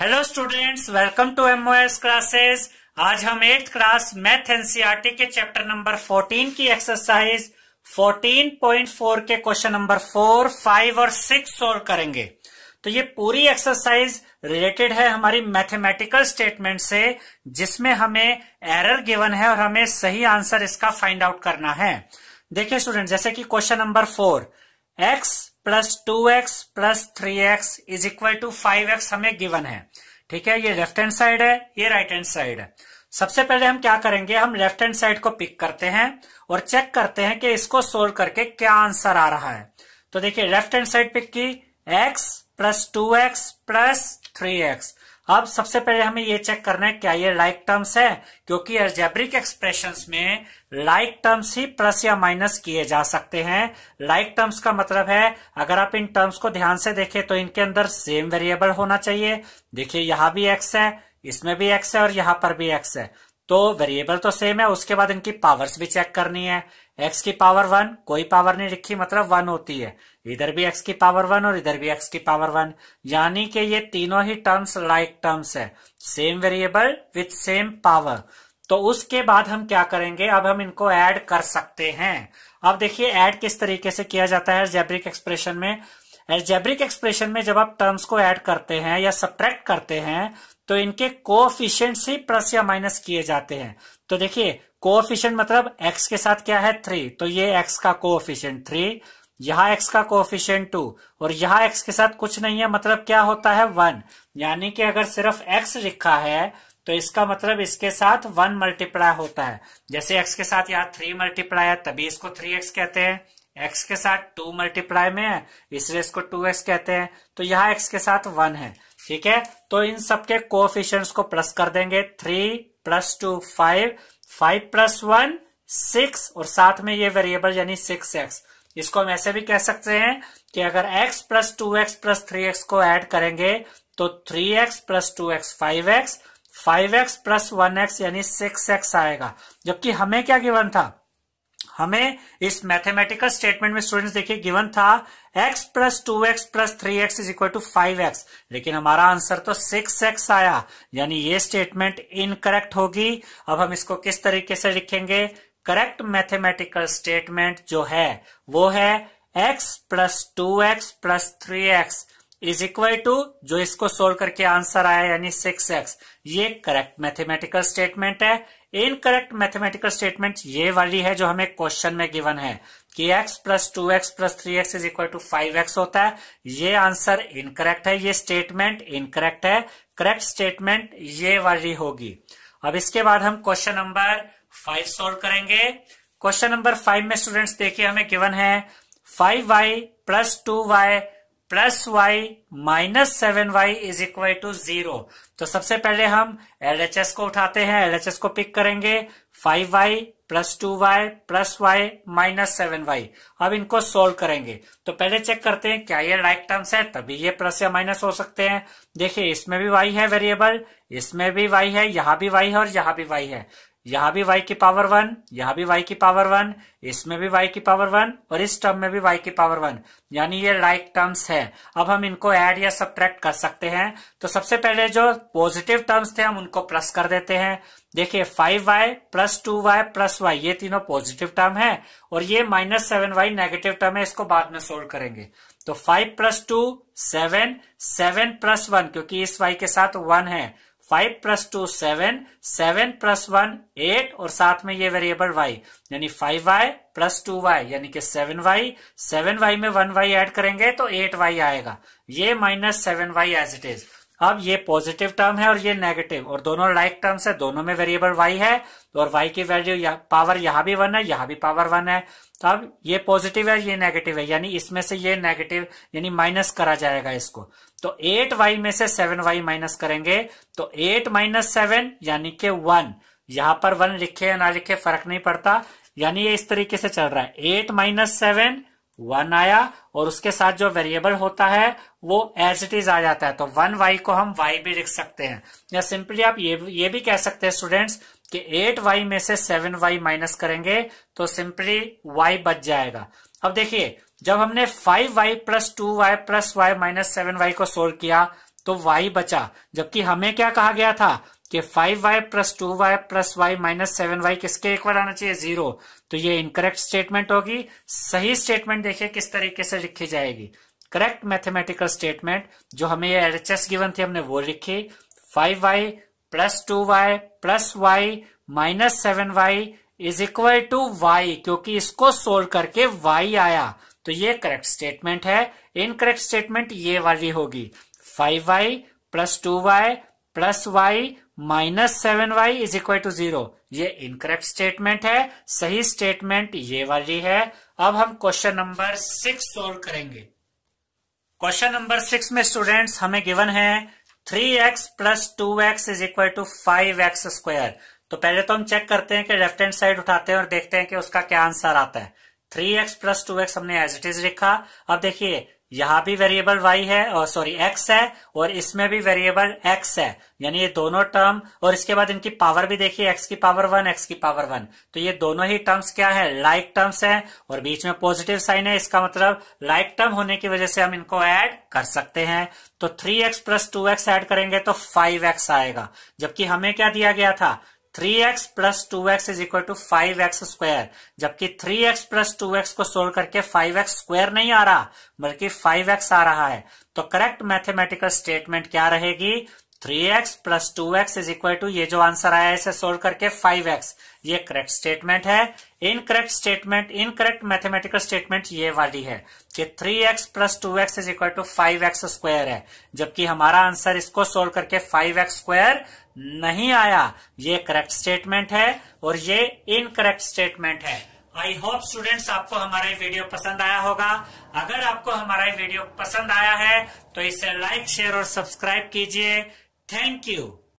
Hello students welcome to MOS classes आज हम eighth class math NCERT के chapter number 14 की एक्सरसाइज 14.4 के क्वेश्चन नंबर 4, 5 और 6 सॉल्व करेंगे तो ये पूरी एक्सरसाइज रिलेटेड है हमारी मैथमेटिकल स्टेटमेंट से जिसमें हमें एरर गिवन है और हमें सही आंसर इसका फाइंड आउट करना है देखिए स्टूडेंट जैसे कि question number four x plus two x plus three x is equal to five x हमें गिवन है ठीक है ये लेफ्ट हैंड साइड है ये राइट हैंड साइड है सबसे पहले हम क्या करेंगे हम लेफ्ट हैंड साइड को पिक करते हैं और चेक करते हैं कि इसको सोल्व करके क्या आंसर आ रहा है तो देखिए लेफ्ट हैंड साइड पिक की x plus two x plus three x अब सबसे पहले हमें ये चेक करना है क्या ये लाइक टर्म्स है क्योंकि एल्जेब्रिक एक्सप्रेशंस में लाइक टर्म्स ही प्लस या माइनस किए जा सकते हैं लाइक टर्म्स का मतलब है अगर आप इन टर्म्स को ध्यान से देखें तो इनके अंदर सेम वेरिएबल होना चाहिए देखिए यहां भी एक्स है इसमें भी एक्स है और यहां पर भी एक्स है तो वेरिएबल तो सेम है उसके बाद इनकी पावर्स भी चेक करनी है एक्स की पावर वन कोई पावर नहीं लिखी मतलब वन होती है इधर भी एक्स की पावर वन और इधर भी एक्स की पावर वन यानी कि ये तीनों ही टर्म्स लाइक टर्म्स है same variable with same power तो उसके बाद हम क्या करेंगे अब हम इनको ऐड कर सकते हैं अब देखिए ऐड किस तरीके से किया जाता है जेब्रिक एक्सप्रेशन में एल्जेब्रिक एक्सप्रेशन में जब आप टर्म्स को ऐड करते हैं या सब्ट्रैक्ट करते हैं तो इनके कोफिशियंट से प्लस या माइनस किए जाते हैं तो देखिए कोफिशियंट मतलब एक्स के साथ क्या है थ्री तो ये एक्स का कोफिशियंट थ्री यहां एक्स का कोफिशियंट टू और यहां एक्स के साथ कुछ नहीं है मतलब क्या होता है वन यानी कि अगर सिर्फ एक्स लिखा है तो इसका मतलब इसके साथ वन मल्टीप्लाई होता है जैसे एक्स के साथ यहाँ थ्री मल्टीप्लाई है तभी इसको थ्री एक्स कहते हैं एक्स के साथ टू मल्टीप्लाई में है इसलिए इसको टू एक्स कहते हैं तो यहाँ एक्स के साथ वन है ठीक है तो इन सबके कोफिशियंट्स को प्लस कर देंगे three plus two five five plus one six और साथ में ये वेरिएबल यानी सिक्स एक्स इसको हम ऐसे भी कह सकते हैं कि अगर x plus two x plus three x को ऐड करेंगे तो three x plus two x five x five x plus one x यानी सिक्स एक्स आएगा जबकि हमें क्या गिवन था हमें इस मैथमेटिकल स्टेटमेंट में स्टूडेंट्स देखिए गिवन था x plus two x plus three x is equal to five x लेकिन हमारा आंसर तो सिक्स एक्स आया यानी ये स्टेटमेंट इनकरेक्ट होगी अब हम इसको किस तरीके से लिखेंगे करेक्ट मैथमेटिकल स्टेटमेंट जो है वो है x plus two x plus three x is equal to जो इसको सोल्व करके आंसर आया यानी सिक्स एक्स ये करेक्ट मैथमेटिकल स्टेटमेंट है इनकरेक्ट मैथमेटिकल स्टेटमेंट ये वाली है जो हमें क्वेश्चन में गिवन है कि x plus two x plus three x is equal to five x होता है ये आंसर इनकरेक्ट है ये स्टेटमेंट इनकरेक्ट है करेक्ट स्टेटमेंट ये वाली होगी अब इसके बाद हम क्वेश्चन नंबर फाइव सोल्व करेंगे क्वेश्चन नंबर फाइव में स्टूडेंट्स देखिए हमें गिवन है five y plus two y plus y minus seven y is equal to zero तो सबसे पहले हम एलएचएस को उठाते हैं एलएचएस को पिक करेंगे five y plus two y plus y minus seven y अब इनको सोल्व करेंगे तो पहले चेक करते हैं क्या ये राइट टर्म्स है तभी ये प्लस या माइनस हो सकते हैं देखिए इसमें भी वाई है वेरिएबल इसमें भी वाई है यहां भी वाई है और यहां भी वाई है यहां भी y की पावर वन यहां भी y की पावर वन इसमें भी y की पावर वन और इस टर्म में भी y की पावर वन यानी ये लाइक टर्म्स है अब हम इनको एड या सब्ट्रैक्ट कर सकते हैं तो सबसे पहले जो पॉजिटिव टर्म्स थे हम उनको प्लस कर देते हैं देखिए five y plus two y plus y ये तीनों पॉजिटिव टर्म है और ये minus seven y negative term है इसको बाद में सोल्व करेंगे तो five plus two seven seven plus one क्योंकि इस वाई के साथ वन है five plus two seven seven plus one eight और साथ में ये वेरिएबल वाई यानी five y plus two y यानी कि सेवन वाई सेवन वाई में वन वाई एड करेंगे तो एट वाई आएगा ये minus seven y as it is अब ये पॉजिटिव टर्म है और ये नेगेटिव और दोनों लाइक टर्म्स है दोनों में वेरिएबल वाई है और वाई की वैल्यू पावर यहाँ भी वन है यहाँ भी पावर वन है तो अब ये पॉजिटिव है ये नेगेटिव है यानी इसमें से ये नेगेटिव यानी माइनस करा जाएगा इसको तो एट वाई में से सेवन वाई माइनस करेंगे तो एट माइनस सेवन यानी के वन यहां पर वन लिखे या ना लिखे फर्क नहीं पड़ता यानी ये इस तरीके से चल रहा है एट माइनस सेवन वन आया और उसके साथ जो वेरिएबल होता है वो एज इट इज आ जाता है तो वन वाई को हम वाई भी लिख सकते हैं या सिंपली आप ये ये भी कह सकते हैं स्टूडेंट्स कि एट वाई में से सेवन वाई माइनस करेंगे तो सिंपली वाई बच जाएगा अब देखिए जब हमने five y plus two y plus y minus seven y को सोल्व किया तो वाई बचा जबकि हमें क्या कहा गया था कि 5y plus two y plus y minus seven y किसके एक बार आना चाहिए जीरो तो ये इनकरेक्ट स्टेटमेंट होगी सही स्टेटमेंट देखिए किस तरीके से लिखी जाएगी करेक्ट मैथमेटिकल स्टेटमेंट जो हमें ये एच गिवन थी हमने वो लिखी five y plus two y plus y minus seven y is equal to y क्योंकि इसको सोल्व करके वाई आया तो ये करेक्ट स्टेटमेंट है इनकरेक्ट स्टेटमेंट ये वाली होगी five y plus two y plus y minus seven y is equal to zero ये इनकरेक्ट स्टेटमेंट है सही स्टेटमेंट ये वाली है अब हम क्वेश्चन नंबर सिक्स सोल्व करेंगे क्वेश्चन नंबर सिक्स में स्टूडेंट्स हमें गिवन है three x plus two x is equal to five x square तो पहले तो हम चेक करते हैं कि लेफ्ट हैंड साइड उठाते हैं और देखते हैं कि उसका क्या आंसर आता है three x plus two x हमने एज इट इज लिखा अब देखिए यहाँ भी वेरिएबल वाई है और सॉरी एक्स है और इसमें भी वेरिएबल एक्स है यानी ये दोनों टर्म और इसके बाद इनकी पावर भी देखिए एक्स की पावर वन एक्स की पावर वन तो ये दोनों ही टर्म्स क्या है लाइक टर्म्स है और बीच में पॉजिटिव साइन है इसका मतलब लाइक टर्म होने की वजह से हम इनको ऐड कर सकते हैं तो three x plus two x add करेंगे तो फाइव एक्स आएगा जबकि हमें क्या दिया गया था three x plus two x is equal to five x square जबकि three x plus two x को सोल्व करके फाइव एक्स स्क्वायर नहीं आ रहा बल्कि फाइव एक्स आ रहा है तो करेक्ट मैथमेटिकल स्टेटमेंट क्या रहेगी three x plus two x is equal to ये जो आंसर आया इसे सोल्व करके फाइव एक्स ये करेक्ट स्टेटमेंट है incorrect statement incorrect mathematical statement ये वाली है कि three x plus two x is equal to five x square है जबकि हमारा आंसर इसको सोल्व करके फाइव एक्स स्क्वायर नहीं आया ये करेक्ट स्टेटमेंट है और ये इनकरेक्ट स्टेटमेंट है आई होप स्टूडेंट्स आपको हमारा ये वीडियो पसंद आया होगा अगर आपको हमारा ये वीडियो पसंद आया है तो इसे लाइक शेयर और सब्सक्राइब कीजिए Thank you.